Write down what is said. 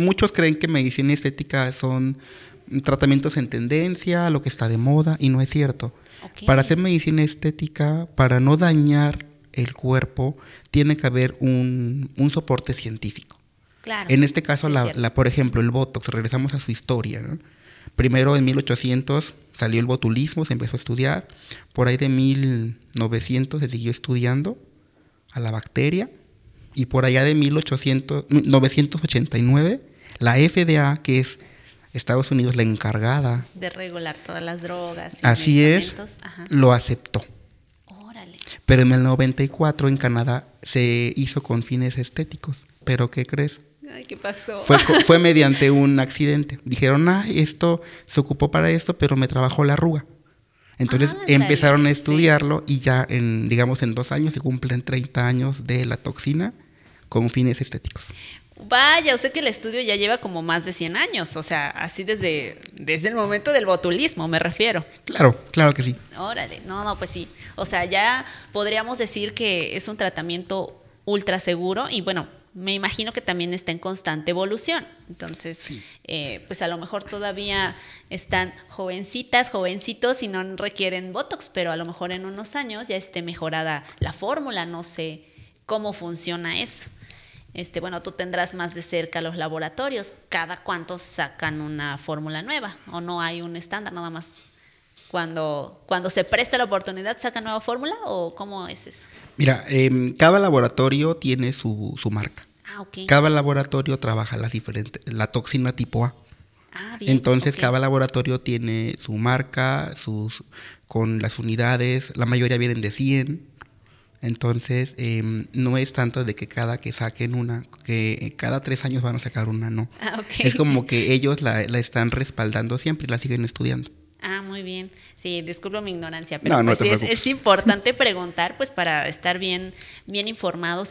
muchos creen que medicina estética son tratamientos en tendencia, lo que está de moda, y no es cierto. Para hacer medicina estética, para no dañar el cuerpo, tiene que haber un, soporte científico. en este caso, la, por ejemplo, el Botox, regresamos a su historia. Primero en 1800 salió el botulismo, se empezó a estudiar. Por ahí de 1900 se siguió estudiando a la bacteria. Y por allá de 1800, 1989 la FDA, que es Estados Unidos la encargada de regular todas las drogas. así es, lo aceptó. Órale. Pero en el 94 en Canadá se hizo con fines estéticos. ¿Pero qué crees? ¿qué pasó? Fue, mediante un accidente. Dijeron, ah, esto se ocupó para esto, pero me trabajó la arruga. Entonces empezaron a estudiarlo y ya en, digamos, en dos años se cumplen 30 años de la toxina con fines estéticos. Vaya, sé que el estudio ya lleva como más de 100 años, o sea, así desde, desde el momento del botulismo, me refiero. Claro, claro que sí. Órale, no, no, pues sí. O sea, ya podríamos decir que es un tratamiento ultra seguro y bueno, me imagino que también está en constante evolución. Entonces, eh, pues a lo mejor todavía están jovencitas, jovencitos y no requieren Botox, pero a lo mejor en unos años ya esté mejorada la fórmula, no sé cómo funciona eso. Este, bueno, tú tendrás más de cerca los laboratorios, cada cuánto sacan una fórmula nueva o no hay un estándar, nada más cuando, cuando se presta la oportunidad, sacan nueva fórmula o cómo es eso? Mira, em, cada laboratorio tiene su, marca. Ah, okay. Cada laboratorio trabaja las diferentes, la toxina tipo A. Ah, bien, Entonces cada laboratorio tiene su marca, sus con las unidades, la mayoría vienen de 100, entonces, em, no es tanto de que cada que saquen una, que eh, cada tres años van a sacar una, no. Ah, es como que ellos la, están respaldando siempre y la siguen estudiando. Ah, muy bien. Sí, disculpo mi ignorancia, pero pues es, importante preguntar pues para estar bien, bien informados